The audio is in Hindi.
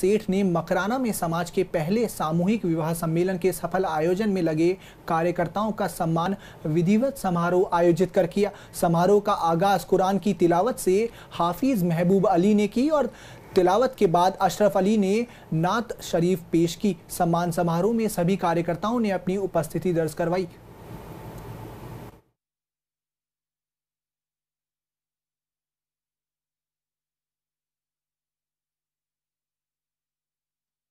सेठ ने मकराना में समाज के पहले सामूहिक विवाह सम्मेलन के सफल आयोजन में लगे कार्यकर्ताओं का सम्मान विधिवत समारोह आयोजित कर किया समारोह का आगाज कुरान की तिलावत से हाफिज महबूब अली ने की और तिलावत के बाद अशरफ अली ने नात शरीफ पेश की सम्मान समारोह में सभी कार्यकर्ताओं ने अपनी उपस्थिति दर्ज करवाई